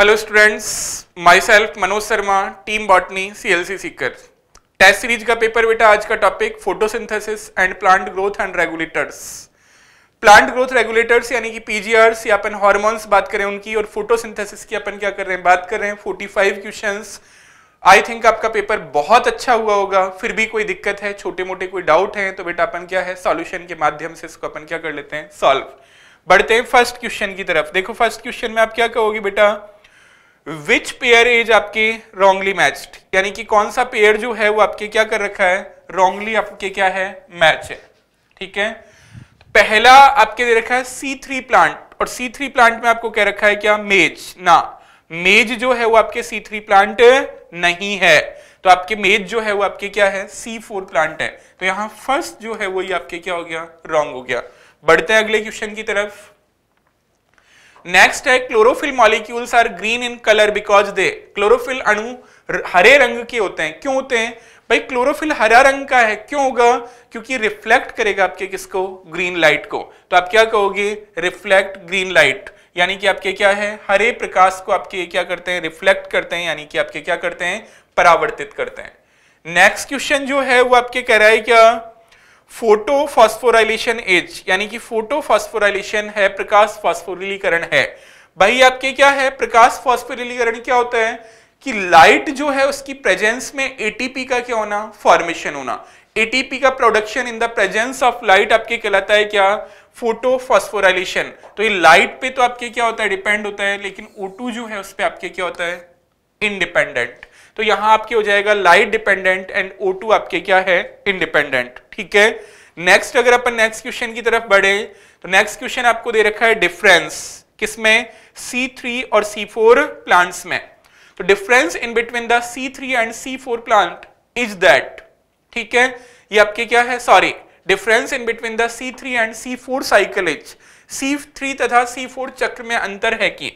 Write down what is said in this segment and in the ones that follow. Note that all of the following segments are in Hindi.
Students myself Manoj Sharma team botany CLC Sikar test series का पेपर बेटा आज का topic photosynthesis and plant growth and regulators plant growth regulators यानी कि पीजीआरस या अपन हॉर्मोन्स बात करें उनकी और फोटोसिंथेसिस की अपन क्या कर रहे हैं बात कर रहे हैं फाइव क्वेश्चन आई थिंक आपका पेपर बहुत अच्छा हुआ होगा फिर भी कोई दिक्कत है छोटे मोटे कोई डाउट है तो बेटा अपन क्या है सॉल्यूशन के माध्यम से इसको अपन क्या कर लेते हैं सॉल्व बढ़ते हैं फर्स्ट क्वेश्चन की तरफ देखो फर्स्ट क्वेश्चन में आप क्या कहोगे बेटा विच पेयर इज आपकी रॉन्गली मैच्ड यानी कि कौन सा पेयर जो है वो आपके क्या कर रखा है रॉन्गली आपके क्या है मैच है ठीक है तो पहला आपके दे रखा है सी थ्री प्लांट और सी थ्री प्लांट में आपको कह रखा है क्या मेज ना मेज जो है वो आपके सी थ्री प्लांट नहीं है तो आपके मेज जो है वो आपके क्या है सी फोर प्लांट है तो यहां फर्स्ट जो है वो ये आपके क्या हो गया रॉन्ग हो गया बढ़ते हैं अगले क्वेश्चन की तरफ नेक्स्ट है chlorophyll molecules are green in colour because they chlorophyll अणु हरे रंग के होते हैं क्यों होते हैं भाई क्लोरोफिल हरा रंग का है क्यों होगा क्योंकि रिफ्लेक्ट करेगा आपके किसको ग्रीन लाइट को तो आप क्या कहोगे रिफ्लेक्ट ग्रीन लाइट यानी कि आपके क्या है हरे प्रकाश को आपके क्या करते हैं रिफ्लेक्ट करते हैं यानी कि आपके क्या करते हैं परावर्तित करते हैं नेक्स्ट क्वेश्चन जो है वो आपके कह रहा है क्या फोटो फॉस्फोराइलेशन एज यानी कि फोटो फॉस्फोराइलेशन है प्रकाश फॉस्फोरिलीकरण है भाई आपके क्या है प्रकाश फॉस्फोरिलीकरण क्या होता है कि लाइट जो है उसकी प्रेजेंस में एटीपी का क्या होना फॉर्मेशन होना एटीपी का production in the presence of light आपके कहलाता है क्या फोटो फॉस्फोराइलेशन तो ये लाइट पे तो आपके क्या होता है डिपेंड होता है लेकिन ओ जो है उस पर आपके क्या होता है इनडिपेंडेंट तो यहां आपकी हो जाएगा light dependent and O two आपके क्या है इनडिपेंडेंट ठीक है नेक्स्ट अगर अपन नेक्स्ट क्वेश्चन की तरफ बढ़े तो नेक्स्ट क्वेश्चन आपको दे रखा है डिफरेंस किसमें सी थ्री और सी फोर प्लांट्स में तो difference in between the C three and C four plant is that ठीक है ये आपके क्या है sorry difference in between the C three and C four cycle is C three तथा सी फोर चक्र में अंतर है कि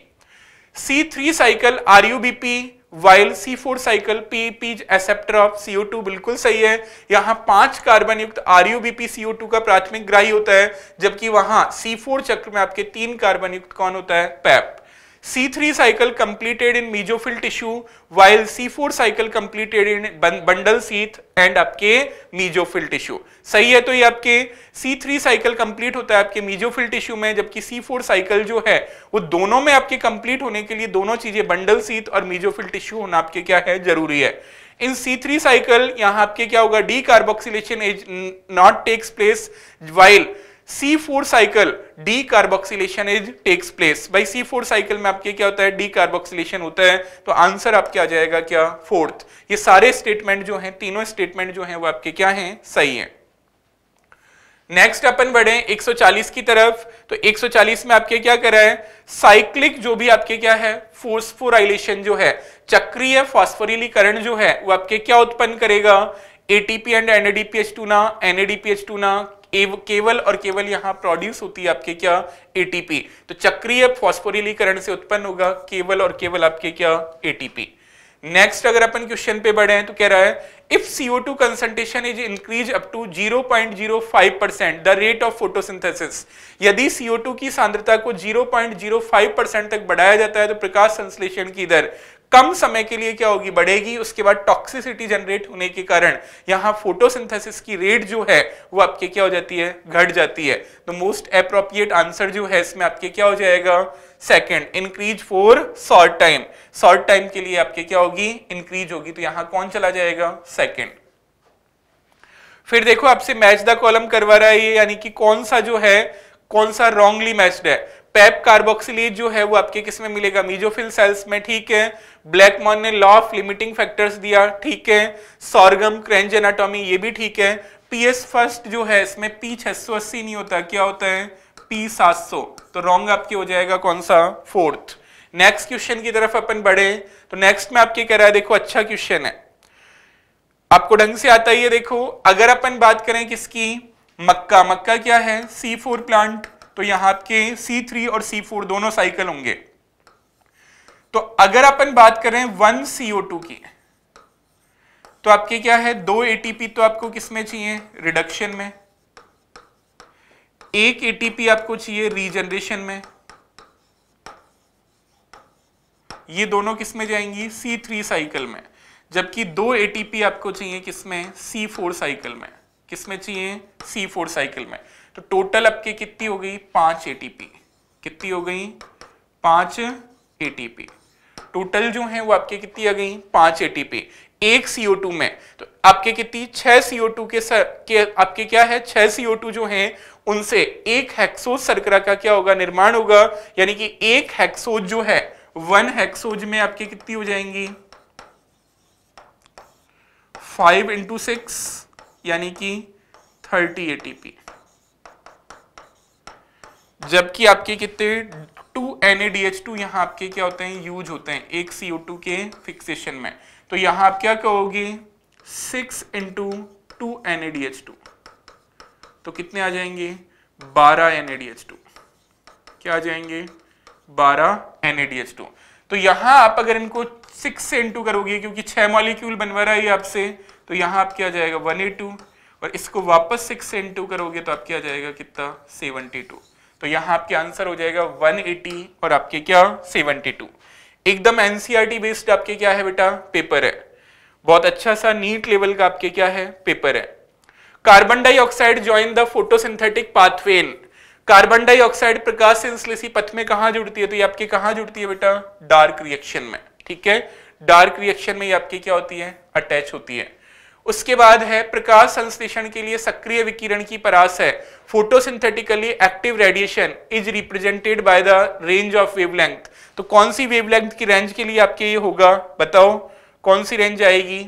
C three cycle R U B P while C four cycle P P acceptor of CO two बिल्कुल सही है यहां पांच कार्बन युक्त R U B P CO two का प्राथमिक ग्राही होता है जबकि वहां सी फोर चक्र में आपके तीन कार्बन युक्त कौन होता है PEP C3 cycle completed in mesophyll tissue while C4 cycle completed in bundle sheath and आपके mesophyll tissue सही है तो ये आपके C3 cycle complete होता है आपके mesophyll tissue में जबकि C4 cycle जो है वो दोनों में आपके complete होने के लिए दोनों चीजें bundle sheath और mesophyll tissue होना आपके क्या है जरूरी है इन C3 cycle यहां आपके क्या होगा decarboxylation is not takes place while C4 cycle decarboxylation is takes place भाई C4 साइकिल में आपके क्या होता है डी कार्बोक्सिलेशन होता है तो आंसर आपके आ जाएगा क्या फोर्थ ये सारे स्टेटमेंट जो हैं तीनों स्टेटमेंट जो हैं वो आपके क्या हैं सही हैं नेक्स्ट अपन बढ़े 140 की तरफ तो 140 में आपके क्या करा है साइक्लिक जो भी आपके क्या है फोर्सफोराइलेशन जो है चक्रीय फॉस्फोरिलीकरण जो है वो आपके क्या उत्पन्न करेगा एटीपी एंड एनएडीपीएच टू ना एनएडीपीएच टू ना केवल और केवल यहां प्रोड्यूस होती है आपके क्या एटीपी तो चक्रीय फॉस्फोरिलीकरण से उत्पन्न होगा केवल और केवल आपके क्या एटीपी नेक्स्ट अगर अपन क्वेश्चन पे बढ़े हैं तो कह रहा है if CO two concentration is increase up to 0.05 percent the rate of photosynthesis यदि सीओ टू की सांद्रता को 0.05 परसेंट तक बढ़ाया जाता है तो प्रकाश संश्लेषण की दर कम समय के लिए क्या होगी बढ़ेगी उसके बाद टॉक्सिसिटी जनरेट होने के कारण यहाँ फोटोसिंथेसिस की रेट जो है वो आपके क्या हो जाती है घट जाती है तो मोस्ट अप्रोप्रिएट आंसर जो है इसमें आपके क्या हो जाएगा second increase for short time short time के लिए आपके क्या होगी इंक्रीज होगी तो यहाँ कौन चला जाएगा सेकेंड फिर देखो आपसे मैच द कॉलम करवा रहा है ये यानी कि कौन सा जो है कौन सा रॉन्गली मैच्ड है पेप कार्बोक्सिलेज जो है वो आपके किस में मिलेगा मीजोफिल सेल्स में ठीक है ब्लैक मॉन ने लॉ ऑफ लिमिटिंग फैक्टर्स दिया ठीक है सॉर्गम क्रेंज एनाटॉमी ये भी ठीक है पीएस फर्स्ट जो है इसमें पी छह सौ अस्सी नहीं होता क्या होता है पी सात सौ तो रॉन्ग आपके हो जाएगा कौन सा फोर्थ नेक्स्ट क्वेश्चन की तरफ अपन बढ़े तो नेक्स्ट में आपके कह रहा है देखो अच्छा क्वेश्चन है आपको ढंग से आता ही है देखो अगर अपन बात करें किसकी मक्का मक्का क्या है सी फोर प्लांट तो यहां के C3 और C4 दोनों साइकिल होंगे तो अगर अपन बात करें वन CO2 की तो आपके क्या है दो ATP तो आपको किसमें चाहिए रिडक्शन में एक ATP आपको चाहिए रीजनरेशन में ये दोनों किसमें जाएंगी C3 साइकिल में जबकि दो ATP आपको चाहिए किसमें C4 साइकिल में किसमें चाहिए C4 साइकिल में तो टोटल आपके कितनी हो गई पांच एटीपी कितनी हो गई पांच एटीपी टोटल जो है वो आपके कितनी आ गई पांच एटीपी एक CO2 में तो आपके कितनी छह CO2 के सर के आपके क्या है छह CO2 जो है उनसे एक हेक्सोज सरकरा का क्या होगा निर्माण होगा यानी कि एक हेक्सोज जो है वन हेक्सोज में आपकी कितनी हो जाएंगी फाइव इंटू सिक्स यानी कि थर्टी एटीपी जबकि आपके कितने two N A D H two यहाँ आपके क्या होते हैं यूज होते हैं एक सी ओ टू के फिक्सेशन में तो यहाँ आप क्या कहोगे six into two N A D H two तो कितने आ जाएंगे बारह N A D H two क्या आ जाएंगे बारह N A D H two तो यहाँ आप अगर इनको सिक्स से इंटू करोगे क्योंकि छह मॉलिक्यूल बनवा रहा है आपसे तो यहाँ आप क्या जाएगा वन ए टू और इसको वापस सिक्स से इंटू करोगे तो आप क्या जाएगा कितना सेवनटी टू तो यहाँ आपके आंसर हो जाएगा 180 और आपके क्या 72 एकदम एनसीईआरटी बेस्ड e आपके क्या है बेटा पेपर है बहुत अच्छा सा नीट लेवल का आपके क्या है पेपर है carbon dioxide join the photosynthetic pathway in carbon dioxide प्रकाश संश्लेषी पथ में कहा जुड़ती है तो ये आपके कहा जुड़ती है बेटा डार्क रिएक्शन में ठीक है डार्क रिएक्शन में ये आपके क्या होती है अटैच होती है उसके बाद है प्रकाश संश्लेषण के लिए सक्रिय विकिरण की परास है photosynthetically active radiation is represented by the range of wavelength तो कौन सी वेवलेंथ की रेंज के लिए आपके ये होगा बताओ कौन सी रेंज आएगी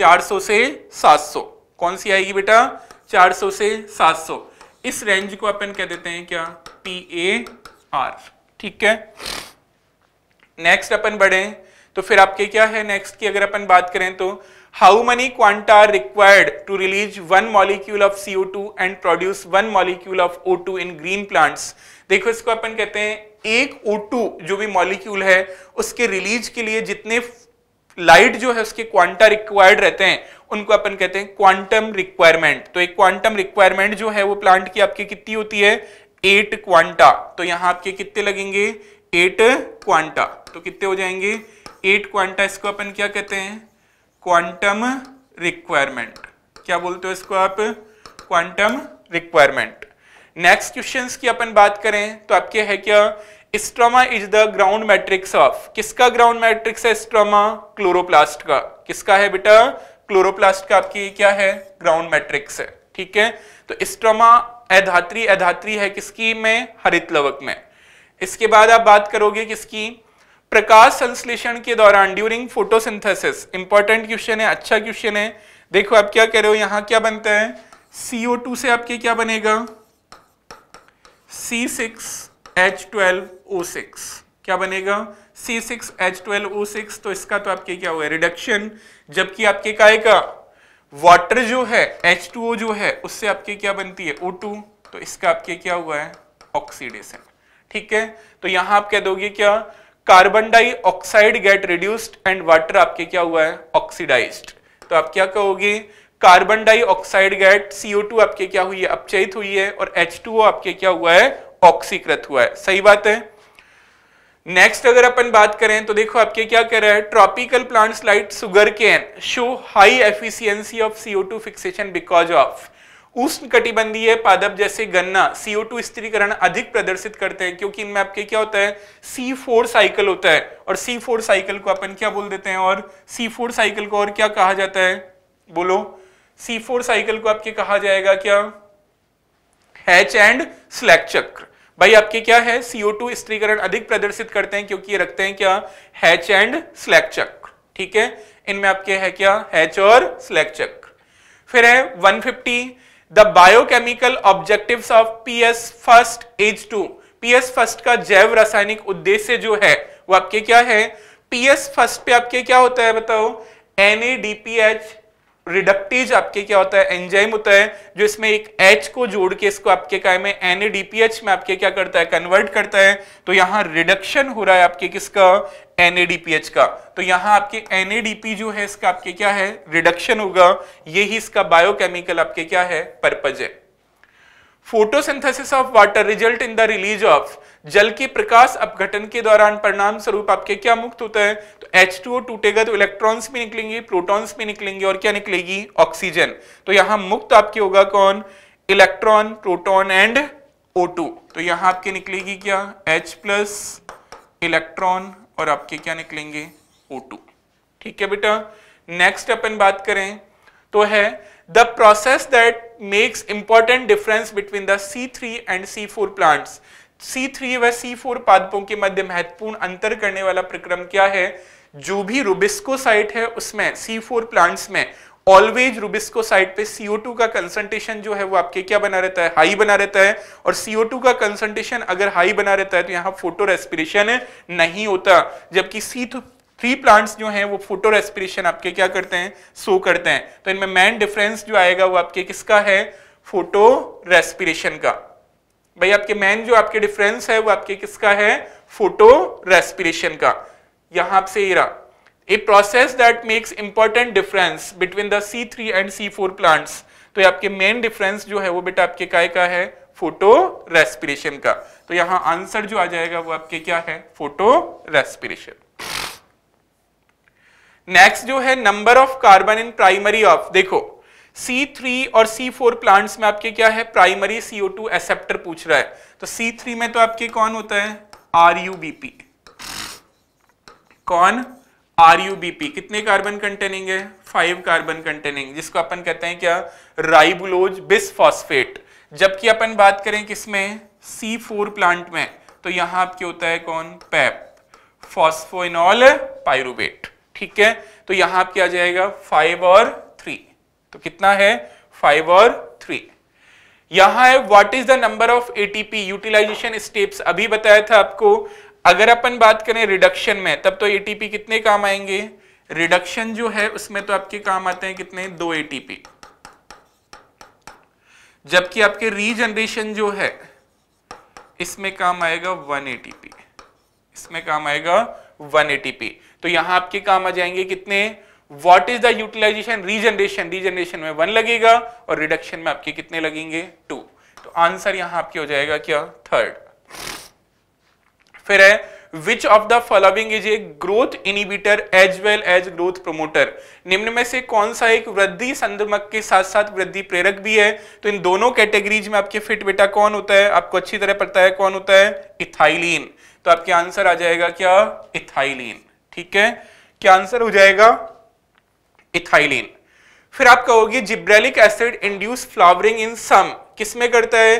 400 से 700 कौन सी आएगी बेटा 400 से 700 इस रेंज को अपन कह देते हैं क्या पी ए आर ठीक है नेक्स्ट अपन बढ़े तो फिर आपके क्या है नेक्स्ट की अगर अपन बात करें तो how many quanta are required to release one molecule of CO2 and produce one molecule of O2 in green plants देखो इसको अपन कहते हैं एक O2 जो भी मॉलिक्यूल है उसके रिलीज के लिए जितने लाइट जो है उसके क्वांटा रिक्वायर्ड रहते हैं उनको अपन कहते हैं क्वांटम रिक्वायरमेंट तो एक क्वांटम रिक्वायरमेंट जो है वो प्लांट की आपकी कितनी होती है एट क्वांटा तो यहाँ आपके कितने लगेंगे एट क्वांटा तो कितने हो जाएंगे एट क्वांटा इसको अपन क्या कहते हैं क्वांटम रिक्वायरमेंट क्या बोलते हो इसको आप क्वांटम रिक्वायरमेंट नेक्स्ट क्वेश्चन की अपन बात करें तो आपके है क्या stroma is the ground matrix of किसका ग्राउंड मैट्रिक्स है स्ट्रोमा क्लोरोप्लास्ट का किसका है बेटा क्लोरोप्लास्ट का आपकी क्या है ग्राउंड मैट्रिक्स है ठीक है तो स्ट्रोमा अधात्री अधात्री है किसकी में हरित लवक में इसके बाद आप बात करोगे किसकी प्रकाश संश्लेषण के दौरान ड्यूरिंग फोटोसिंथेसिस इंपॉर्टेंट क्वेश्चन है अच्छा क्वेश्चन है देखो आप क्या कह रहे हो यहां क्या बनता है CO2 से आपके क्या बनेगा C6H12O6 क्या बनेगा C6H12O6 तो इसका तो आपके क्या हुआ रिडक्शन जबकि आपके काय का वाटर जो है H2O जो है उससे आपके क्या बनती है O2 तो इसका आपके क्या हुआ है ऑक्सीडेशन ठीक है तो यहां आप कह दोगे क्या carbon dioxide get reduced and water आपके क्या हुआ है ऑक्सीडाइज्ड तो आप क्या कहोगे कार्बन डाइऑक्साइड गेट CO2 आपके क्या हुई है अपचयित हुई है और H2O आपके क्या हुआ है ऑक्सीकृत हुआ है सही बात है नेक्स्ट अगर अपन बात करें तो देखो आपके क्या कह रहा है tropical plants like sugar cane show high efficiency of two fixation because of उष्ण कटिबंधीय पादप जैसे गन्ना सीओ टू स्थिरीकरण अधिक प्रदर्शित करते हैं क्योंकि इनमें आपके क्या होता है सी फोर साइकिल होता है और सी फोर साइकिल को अपन क्या बोल देते हैं और सी फोर साइकिल को और क्या कहा जाता है बोलो सी फोर साइकिल को आपके कहा जाएगा क्या हैच एंड स्लैक चक्र भाई आपके क्या है सीओ टू स्त्रीकरण अधिक प्रदर्शित करते हैं क्योंकि ये रखते हैं क्या हैच एंड स्लैक चक्र ठीक है इनमें आपके है क्या हैच और स्लैक चक्र फिर है 150 the biochemical objective of P S first as to P S first का जैव रासायनिक उद्देश्य जो है वो आपके क्या है पी एस फर्स्ट पे आपके क्या होता है बताओ N A D P H reductase आपके क्या होता है एंजाइम होता है जो इसमें एक एच को जोड़ के इसको आपके काय में एनएडीपीएच में आपके क्या करता है कन्वर्ट करता है तो यहाँ रिडक्शन हो रहा है आपके किसका एनएडीपीएच का तो यहाँ आपके एनएडीपी जो है इसका आपके क्या है रिडक्शन होगा यही इसका बायोकेमिकल आपके क्या है पर्पज है photosynthesis of water result in the release of जल की प्रकाश अपघटन के दौरान परिणाम स्वरूप आपके क्या मुक्त होता है तो H2O टूटेगा तो इलेक्ट्रॉन्स भी निकलेंगे प्रोटॉन्स भी निकलेंगे और क्या निकलेगी ऑक्सीजन तो यहां मुक्त आपके होगा कौन इलेक्ट्रॉन प्रोटॉन एंड O2 तो यहां आपके निकलेगी क्या H प्लस इलेक्ट्रॉन और आपके क्या निकलेंगे ओ ठीक है बेटा नेक्स्ट अपन बात करें तो है the process that makes important difference between the C3 and C4 plants. C3 व सी फोर पादपों के मध्य महत्वपूर्ण अंतर करने वाला प्रक्रम क्या है जो भी साइट है उसमें C4 प्लांट्स में ऑलवेज साइट पे CO2 का कंसंट्रेशन जो है वो आपके क्या बना रहता है हाई बना रहता है और CO2 का कंसंट्रेशन अगर हाई बना रहता है तो यहाँ फोटो रेस्पिरेशन नहीं होता जबकि सी थ्री प्लांट्स जो हैं वो फोटो रेस्पिरेशन आपके क्या करते हैं सो करते हैं तो इनमें मेन डिफरेंस जो आएगा वो आपके किसका है फोटो रेस्पिरेशन का भाई आपके मेन जो आपके डिफरेंस है वो आपके किसका है फोटो रेस्पिरेशन का यहां से ही रहा that makes important difference between the C three and C four plants तो ये आपके मेन डिफरेंस जो है वो बेटा आपके काय का है फोटो रेस्पिरेशन का तो यहाँ आंसर जो आ जाएगा वो आपके क्या है फोटो रेस्पिरेशन नेक्स्ट जो है number of carbon in primary of देखो C3 और C4 प्लांट्स में आपके क्या है प्राइमरी CO2 एसेप्टर पूछ रहा है तो C3 में तो आपके कौन होता है RUBP कौन RUBP कितने कार्बन कंटेनिंग है फाइव कार्बन कंटेनिंग जिसको अपन कहते हैं क्या राइबुलोज बिसफॉस्फेट जबकि अपन बात करें किसमें C4 प्लांट में तो यहां आपके होता है कौन पैप फॉस्फोइनॉल पायरूबेट ठीक है तो यहां आपके आ जाएगा फाइव और थ्री तो कितना है फाइव और थ्री यहां है what is the number of ATP utilization steps अभी बताया था आपको अगर अपन बात करें रिडक्शन में तब तो एटीपी कितने काम आएंगे रिडक्शन जो है उसमें तो आपके काम आते हैं कितने दो एटीपी जबकि आपके रीजनरेशन जो है इसमें काम आएगा वन एटीपी इसमें काम आएगा वन एटीपी तो यहां आपके काम आ जाएंगे कितने what is the utilization regeneration regeneration में वन लगेगा और रिडक्शन में आपके कितने लगेंगे टू तो आंसर यहां आपके हो जाएगा क्या थर्ड फिर है which of the following is a growth inhibitor as well as growth promoter निम्न में से कौन सा एक वृद्धि संदर्भक के साथ साथ वृद्धि प्रेरक भी है तो इन दोनों कैटेगरीज में आपके फिट बेटा कौन होता है आपको अच्छी तरह पता है कौन होता है इथाइलिन तो आपके आंसर आ जाएगा क्या इथाइलिन ठीक है क्या आंसर हो जाएगा इथाइलिन फिर आप कहोगे gibberellic acid induce flowering in some किसमें करता है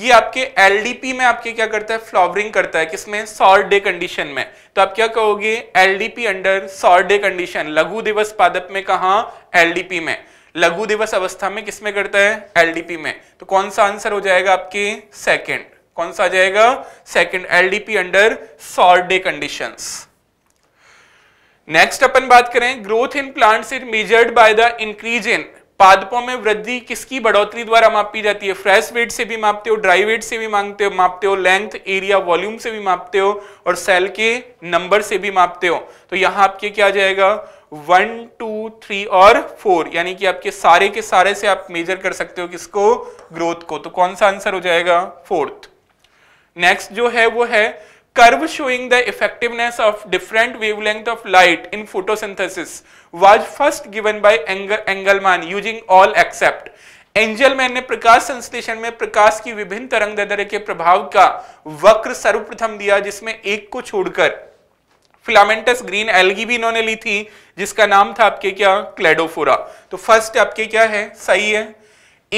ये आपके एलडीपी में आपके क्या करता है फ्लावरिंग करता है किसमें सॉल्ट डे कंडीशन में तो आप क्या कहोगे LDP under short day condition लघु दिवस पादप में कहा एलडीपी में लघु दिवस अवस्था में किसमें करता है एलडीपी में तो कौन सा आंसर हो जाएगा आपके सेकेंड कौन सा आ जाएगा second LDP under short day conditions next अपन बात करें growth in plants is measured by the increase in पादपों में वृद्धि किसकी बढ़ोतरी द्वारा मापी जाती है फ्रेश वेट से भी मापते हो ड्राई वेट से भी मांगते हो मापते हो लेंथ एरिया वॉल्यूम से भी मापते हो और सेल के नंबर से भी मापते हो तो यहां आपके क्या जाएगा वन टू थ्री और फोर यानी कि आपके सारे के सारे से आप मेजर कर सकते हो किसको ग्रोथ को तो कौन सा आंसर हो जाएगा फोर्थ नेक्स्ट जो है वो है curve showing the effectiveness of different wavelength of light in photosynthesis was first given by Engelman using all except. Engelmann ने प्रकाश संश्लेषण में प्रकाश की विभिन्न तरंग दर के प्रभाव का वक्र सर्वप्रथम दिया जिसमें एक को छोड़कर फिलामेंटस ग्रीन एलगी भी इन्होंने ली थी जिसका नाम था आपके क्या क्लेडोफोरा तो फर्स्ट आपके क्या है सही है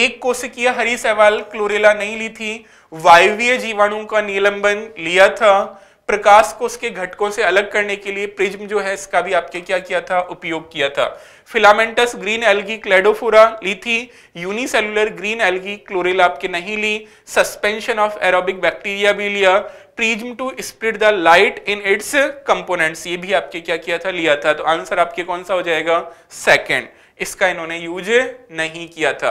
एक कोशिकीय हरी सवाल क्लोरेला नहीं ली थी वायवीय जीवाणु का निलंबन लिया था प्रकाश को उसके घटकों से अलग करने के लिए प्रिज्म जो है इसका भी आपके क्या किया था उपयोग किया था फिलामेंटस ग्रीन एल्गी क्लेडोफोरा ली थी यूनिसेलुलर ग्रीन एल्गी क्लोरेल आपके नहीं ली सस्पेंशन ऑफ एरोबिक बैक्टीरिया भी लिया prism to split the light in its components ये भी आपके क्या किया था लिया था तो आंसर आपके कौन सा हो जाएगा सेकेंड इसका इन्होंने यूज नहीं किया था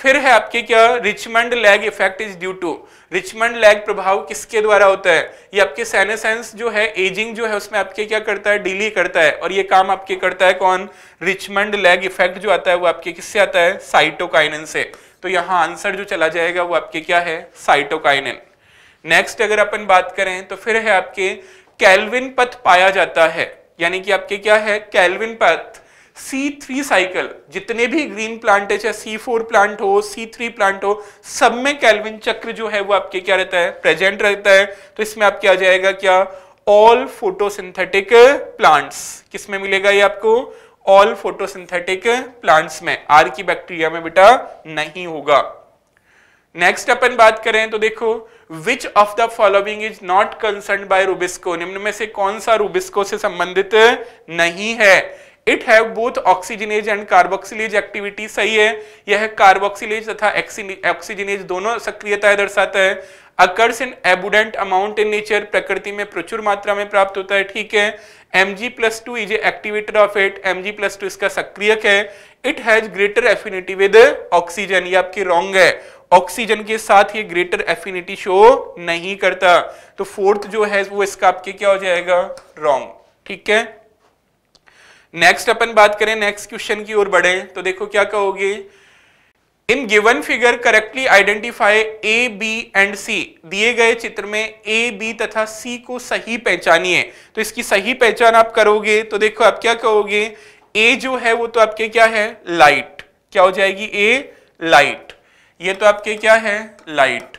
फिर है आपके क्या Richmond lag effect is due to Richmond lag प्रभाव किसके द्वारा होता है ये आपके सैनेसेंस जो है एजिंग जो है उसमें आपके क्या करता है डीली करता है और ये काम आपके करता है कौन रिचमंड लैग इफेक्ट जो आता है वो आपके किससे आता है साइटोकाइन से तो यहां आंसर जो चला जाएगा वो आपके क्या है साइटोकाइन नेक्स्ट अगर अपन बात करें तो फिर है आपके कैलविन पथ पाया जाता है यानी कि आपके क्या है कैलविन पथ C3 साइकिल जितने भी ग्रीन प्लांट है चाहे फोर प्लांट हो C3 प्लांट हो सब में कैलविन चक्र जो है वो आपके क्या रहता है प्रेजेंट रहता है तो इसमें आपके आ जाएगा क्या ऑल फोटोसिंथेटिक प्लांट्स किसमें मिलेगा ये आपको ऑल फोटोसिंथेटिक प्लांट्स में आर की बैक्टीरिया में बेटा नहीं होगा नेक्स्ट अपन बात करें तो देखो which of the following is not concern by Rubisco निम्न में से कौन सा रूबिस्को से संबंधित नहीं है it have both oxygenase and carboxylase activity सही है यह कार्बोक्सिलेज तथा ऑक्सीजनेज दोनों सक्रियता दर्शाता है occurs in abundant amount in nature प्रकृति में प्रचुर मात्रा में प्राप्त होता है ठीक है M G plus two is activator of it M G plus two इसका सक्रियक है it has greater affinity with oxygen ये आपकी रॉन्ग है ऑक्सीजन के साथ ये ग्रेटर एफिनिटी शो नहीं करता तो फोर्थ जो है वो इसका आपके क्या हो जाएगा रॉन्ग ठीक है नेक्स्ट अपन बात करें नेक्स्ट क्वेश्चन की ओर बढ़े तो देखो क्या कहोगे in given figure correctly identify A B and C दिए गए चित्र में ए बी तथा सी को सही पहचानिए तो इसकी सही पहचान आप करोगे तो देखो आप क्या कहोगे ए जो है वो तो आपके क्या है लाइट क्या हो जाएगी ए लाइट ये तो आपके क्या है लाइट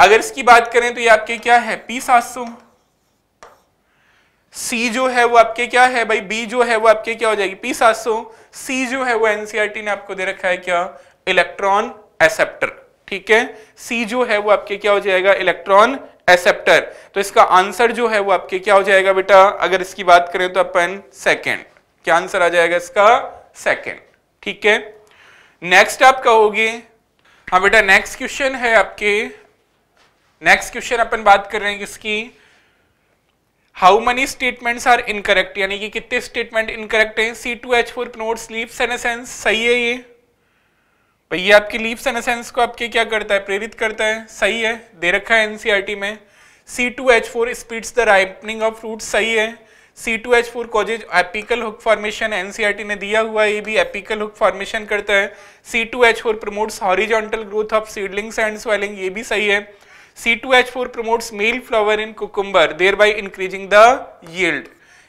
अगर इसकी बात करें तो ये आपके क्या है पी सात सौ सी जो है वो आपके क्या है भाई बी जो है वो आपके क्या हो जाएगी पी सात सौ सी जो है वो एनसीआरटी e ने आपको दे रखा है क्या इलेक्ट्रॉन एसेप्टर ठीक है सी जो है वो आपके क्या हो जाएगा इलेक्ट्रॉन एसेप्टर तो इसका आंसर जो है वो आपके क्या हो जाएगा बेटा अगर इसकी बात करें तो अपन सेकेंड क्या आंसर आ जाएगा इसका सेकेंड ठीक है नेक्स्ट आप कहोगे हाँ बेटा नेक्स्ट क्वेश्चन है आपके नेक्स्ट क्वेश्चन अपन बात कर रहे हैं किसकी how many statements are incorrect यानी कि कितने स्टेटमेंट इनकरेक्ट हैं C two H four promotes an senescence सही है ये भैया आपके लीप्स एन सेनेसेंस को आपके क्या करता है प्रेरित करता है सही है दे रखा है एनसीईआरटी e में C two H four speeds the ripening of fruit सही है C two H four causes apical hook formation NCERT ने दिया हुआ है ये भी एपिकल हुक फॉर्मेशन करता है C two H four promotes horizontal growth of seedlings and swelling ये भी सही है C2H4 promotes male flower in cucumber, thereby increasing the yield.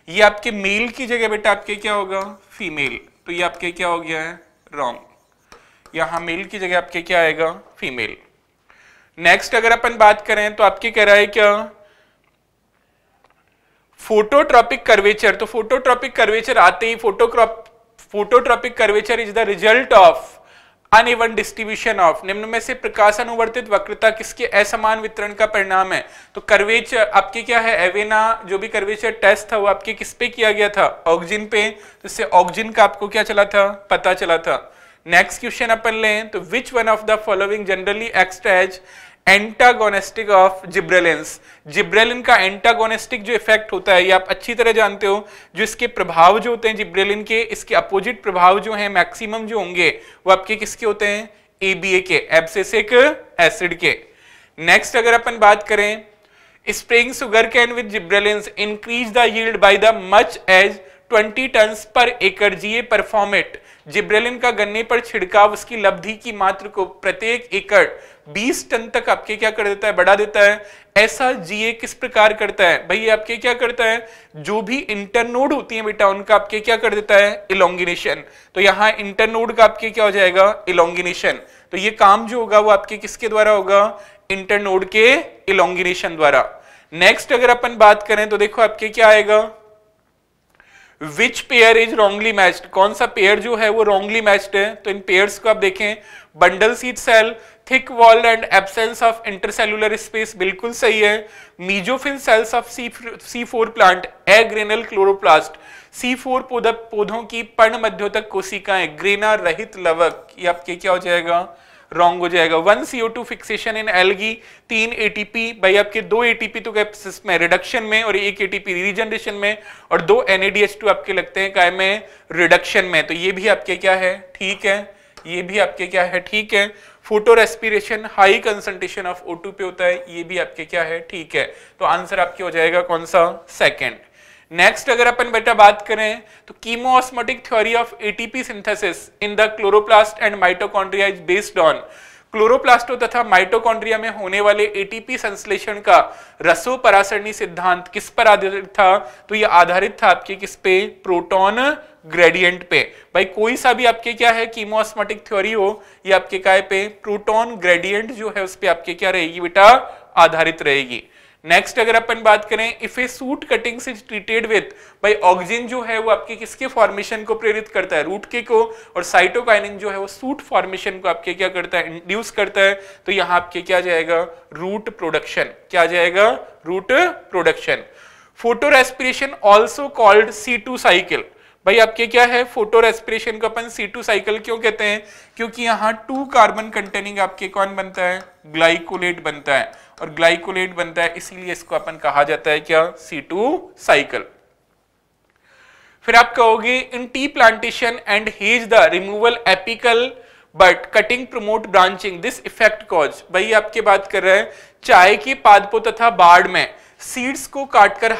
ये आपके मेल की जगह बेटा आपके क्या होगा फीमेल तो ये आपके क्या हो गया है रॉन्ग यहां मेल की जगह आपके क्या आएगा फीमेल नेक्स्ट अगर अपन बात करें तो आपके कह रहा है क्या फोटोट्रॉपिक कर्वेचर तो फोटोट्रॉपिक कर्वेचर आते ही फोटोक्रॉप phototropic curvature is the result of uneven distribution of निम्न में से प्रकाश अनुवर्तित वक्रता किसके असमान वितरण का परिणाम है तो करवेच आपके क्या है एवेना जो भी करवेचर टेस्ट था वो आपके किस पे किया गया था ऑक्सीजन पे जिससे तो ऑक्सीजन का आपको क्या चला था पता चला था नेक्स्ट क्वेश्चन अपन लें तो which one of the following generally act antagonistic of gibberellins gibberellin का एंटागोनेस्टिक जो इफेक्ट होता है ये आप अच्छी तरह जानते हो जो इसके प्रभाव जो होते हैं जिब्रेलिन के इसके अपोजिट प्रभाव जो हैं मैक्सिमम जो होंगे वो आपके किसके होते हैं एबीए के एब्सेसिक एसिड के नेक्स्ट अगर अपन बात करें spraying sugar cane with gibberellins increase the yield by the much as 20 ton पर एकड़ जीए परफॉर्मेट जिब्रेलिन का गन्ने पर छिड़काव उसकी लब्धि की मात्र को प्रत्येक एकड़ 20 टन तक आपके क्या कर देता है बढ़ा देता है ऐसा जीए किस प्रकार करता है भाई आपके क्या करता है जो भी इंटरनोड होती है बेटा उनका आपके क्या कर देता है इलोंगिनेशन तो यहाँ इंटरनोड का आपके क्या हो जाएगा इलोंगिनेशन तो ये काम जो होगा वो आपके किसके द्वारा होगा इंटरनोड के इलोंगिनेशन द्वारा नेक्स्ट अगर अपन बात करें तो देखो आपके क्या आएगा which pair is wrongly matched कौन सा पेयर जो है वो रॉन्गली मैच्ड है तो इन पेयर्स को आप देखें bundle sheath cell thick wall and absence of intercellular space बिल्कुल सही है mesophyll cells of C C four plant agranal chloroplast C four पौधों की पर्ण मध्यो तक कोशिकाएं ग्रेना रहित लवक ये आपके क्या हो जाएगा रॉन्ग हो जाएगा one CO two fixation in algae तीन एटीपी भाई आपके दो एटीपी तो कैप्सिस में रिडक्शन में और एक एटीपी रीजनरेशन में और दो एनएडीएच टू आपके लगते हैं काय में रिडक्शन में तो ये भी आपके क्या है ठीक है ये भी आपके क्या है ठीक है photo respiration high concentration of O पे होता है ये भी आपके क्या है ठीक है तो आंसर आपके हो जाएगा कौन सा सेकेंड नेक्स्ट अगर अपन बेटा बात करें तो chemiosmotic theory of ATP synthesis in the chloroplast and mitochondria is based on क्लोरोप्लास्टो तथा माइटोकॉन्ड्रिया में होने वाले एटीपी संश्लेषण का रसो परासरणी सिद्धांत किस पर आधारित था तो ये आधारित था आपके किस पे प्रोटोन ग्रेडियंट पे भाई कोई सा भी आपके क्या है कीमोस्मोटिक थ्योरी हो ये आपके काय पे प्रोटोन ग्रेडियंट जो है उस पर आपके क्या रहेगी बेटा आधारित रहेगी नेक्स्ट अगर अपन बात करें इफ ए सूट कटिंग से ट्रीटेड विथ भाई ऑक्सीजन जो है वो आपके किसके फॉर्मेशन को प्रेरित करता है रूट के को और साइटोकाइनिन जो है वो सूट फॉर्मेशन को आपके क्या करता है इंड्यूस करता है तो यहां आपके क्या जाएगा रूट प्रोडक्शन क्या जाएगा root production photo respiration also called C two cycle भाई आपके क्या है फोटो रेस्पिरेशन को अपन सी टू साइकिल क्यों कहते हैं क्योंकि यहाँ टू कार्बन कंटेनिंग आपके कौन बनता है ग्लाइकोलेट बनता है और ग्लाइकोलेट बनता है इसीलिए इसको अपन कहा जाता है क्या सी साइकिल फिर आप कहोगे in tea plantation and hedge the removal apical bud cutting promote branching this effect cause भाई आपके बात कर रहे हैं चाय के पादपों तथा बाढ़ में सीड्स को काटकर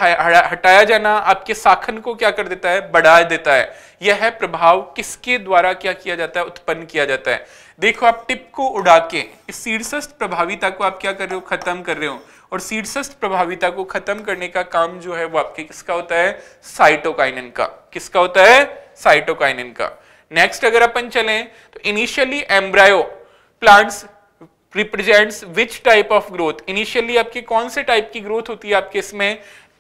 हटाया जाना आपके साखन को क्या कर देता है बढ़ा देता है यह है प्रभाव किसके द्वारा क्या किया जाता है उत्पन्न किया जाता है देखो आप टिप को उड़ा के इस प्रभाविता को आप क्या कर रहे हो खत्म कर रहे हो और सीडसस्ट प्रभाविता को खत्म करने का काम जो है वो आपके किसका होता है साइटोकाइन का किसका होता है साइटोकाइन का नेक्स्ट अगर अपन चले तो initially embryo plants represents which type of growth initially आपकी कौन से टाइप की ग्रोथ होती है आपके इसमें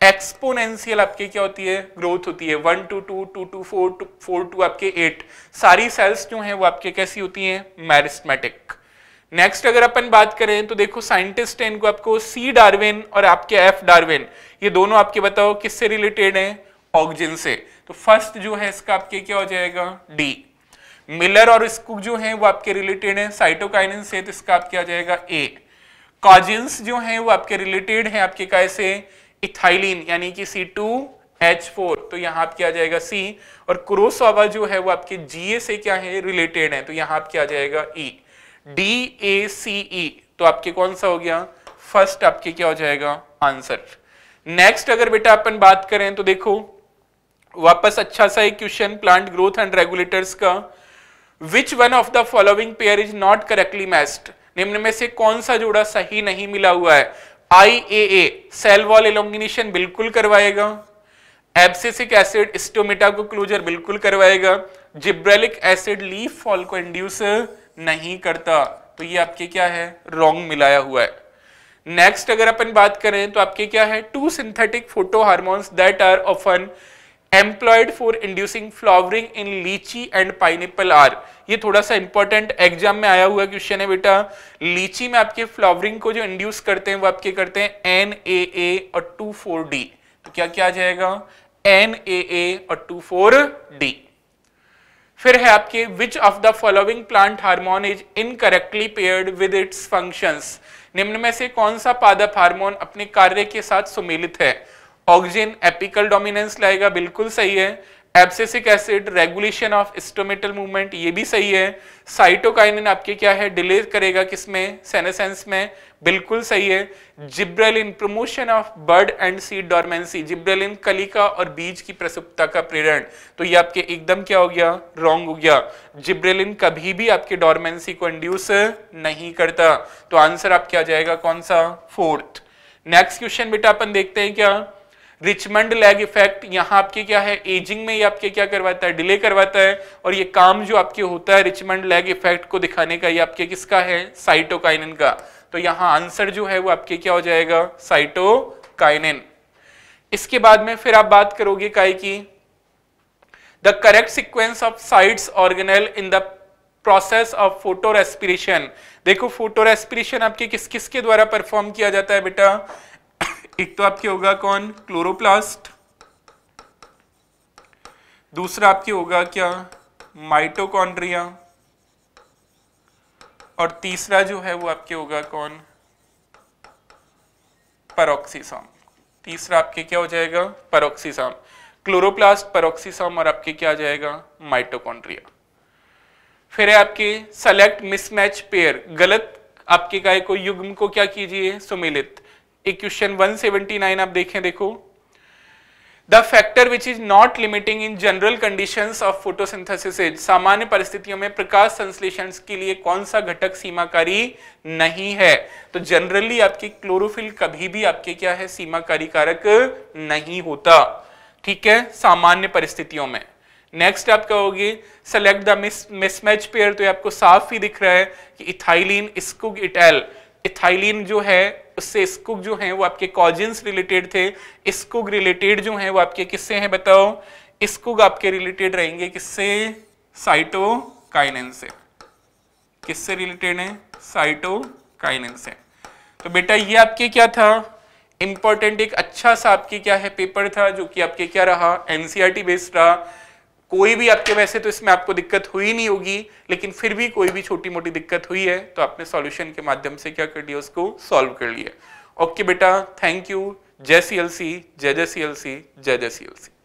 एक्सपोनेंशियल आपके क्या होती है ग्रोथ होती है one two two two two four two four two आपके एट सारी सेल्स जो हैं वो आपके कैसी होती हैं मैरिस्मेटिक नेक्स्ट अगर अपन बात करें तो देखो साइंटिस्ट हैं इनको आपको सी डार्विन और आपके एफ डार्विन ये दोनों आपके बताओ किससे रिलेटेड हैं ऑक्सीजन से तो फर्स्ट जो है इसका आपके क्या हो जाएगा डी मिलर और स्कूक जो है वो आपके रिलेटेड हैं साइटोकाइन से तो इसका आप क्या जाएगा ए कॉजिन्स जो है वो आपके रिलेटेड हैं आपके काय से इथाइलिन यानी कि सी टू एच फोर तो यहाँ आप क्या जाएगा सी और क्रोसोवा जो है वो आपके जीए से क्या है रिलेटेड है तो यहाँ आप क्या जाएगा ई डी ए सी ई तो आपके कौन सा हो गया फर्स्ट आपके क्या हो जाएगा आंसर नेक्स्ट अगर बेटा अपन बात करें तो देखो वापस अच्छा सा एक question plant growth and regulators का which one of the following pair is not correctly matched निम्न में से कौन सा जोड़ा सही नहीं मिला हुआ है आई ए ए सेल वॉल एलोंगिनेशन बिल्कुल करवाएगा एब्सिसिक एसिड स्टोमेटा को क्लोजर बिल्कुल करवाएगा जिब्रेलिक एसिड लीफ फॉल को इंड्यूस नहीं करता तो ये आपके क्या है रॉन्ग मिलाया हुआ है नेक्स्ट अगर अपन बात करें तो आपके क्या है two synthetic photo hormones that are often employed for inducing flowering in litchi and pineapple are ये थोड़ा सा इंपॉर्टेंट एग्जाम में आया हुआ क्वेश्चन है बेटा लीची में आपके फ्लावरिंग को जो इंड्यूस करते हैं वो आपके करते हैं एन ए ए और टू फोर डी तो क्या क्या आ जाएगा एन ए ए और टू फोर डी फिर है आपके which of the following plant hormone is incorrectly paired with its functions निम्न में से कौन सा पादप हार्मोन अपने कार्य के साथ सुमेलित है ऑक्सीजन एपिकल डोमिनेंस लाएगा बिल्कुल सही है abscisic acid regulation of stomatal movement ये भी सही है साइटोकाइनिन आपके क्या है डिले करेगा किसमें सेनेसेंस में बिल्कुल सही है gibberellin promotion of bud and seed dormancy gibberellin कलिका और बीज की प्रसुप्ता का प्रेरण तो ये आपके एकदम क्या हो गया रॉन्ग हो गया जिब्रेलिन कभी भी आपके डॉर्मेंसी को इंड्यूस नहीं करता तो आंसर आपके आ जाएगा कौन सा फोर्थ नेक्स्ट क्वेश्चन बेटा अपन देखते हैं क्या रिचमंड लैग इफेक्ट यहाँ आपके क्या है एजिंग में ये आपके क्या करवाता है डिले करवाता है और ये काम जो आपके होता है रिचमंड लैग इफेक्ट को दिखाने का ये आपके किसका है साइटोकाइन का तो यहाँ आंसर जो है वो आपके क्या हो जाएगा साइटोकाइन इसके बाद में फिर आप बात करोगे काय की the correct sequence of sites organelle in the process of photo respiration देखो फोटो रेस्पिरेशन आपके किस किस के द्वारा परफॉर्म किया जाता है बेटा एक तो आपके होगा कौन क्लोरोप्लास्ट दूसरा आपके होगा क्या माइटोकॉन्ड्रिया और तीसरा जो है वो आपके होगा कौन परोक्सीसाम तीसरा आपके क्या हो जाएगा परोक्सीसाम क्लोरोप्लास्ट परोक्सीसाम और आपके क्या आ जाएगा माइटोकॉन्ड्रिया फिर है आपके सेलेक्ट मिसमैच पेयर गलत आपके काय को युग्म को क्या कीजिए सुमिलित कि क्वेश्चन 179 आप देखें देखो the factor which is not limiting in general condition of photosynthesis सामान्य परिस्थितियों में प्रकाश संश्लेषण के लिए कौन सा घटक सीमाकारी नहीं है तो जनरली आपकी क्लोरोफिल कभी भी आपके क्या है सीमाकारी कारक नहीं होता ठीक है सामान्य परिस्थितियों में नेक्स्ट आप कहोगे सेलेक्ट द मिसमैच पेयर तो ये आपको साफ ही दिख रहा है कि इथाइलिन इसकुग इटैल इथाइलिन जो है उससे स्कूक जो है वो आपके कॉजिन्स रिलेटेड थे स्कूक रिलेटेड जो है वो आपके किससे हैं बताओ स्कूक आपके रिलेटेड रहेंगे किससे साइटोकाइनेन से किससे रिलेटेड है साइटोकाइनेन से तो बेटा ये आपके क्या था इंपॉर्टेंट एक अच्छा सा आपके क्या है पेपर था जो कि आपके क्या रहा एनसीईआरटी बेस्ड e रहा कोई भी आपके वैसे तो इसमें आपको दिक्कत हुई नहीं होगी लेकिन फिर भी कोई भी छोटी मोटी दिक्कत हुई है तो आपने सॉल्यूशन के माध्यम से क्या कर लिया उसको सॉल्व कर लिया ओके बेटा थैंक यू जय सी एल सी जय जय सी एल सी जय जय सी एल सी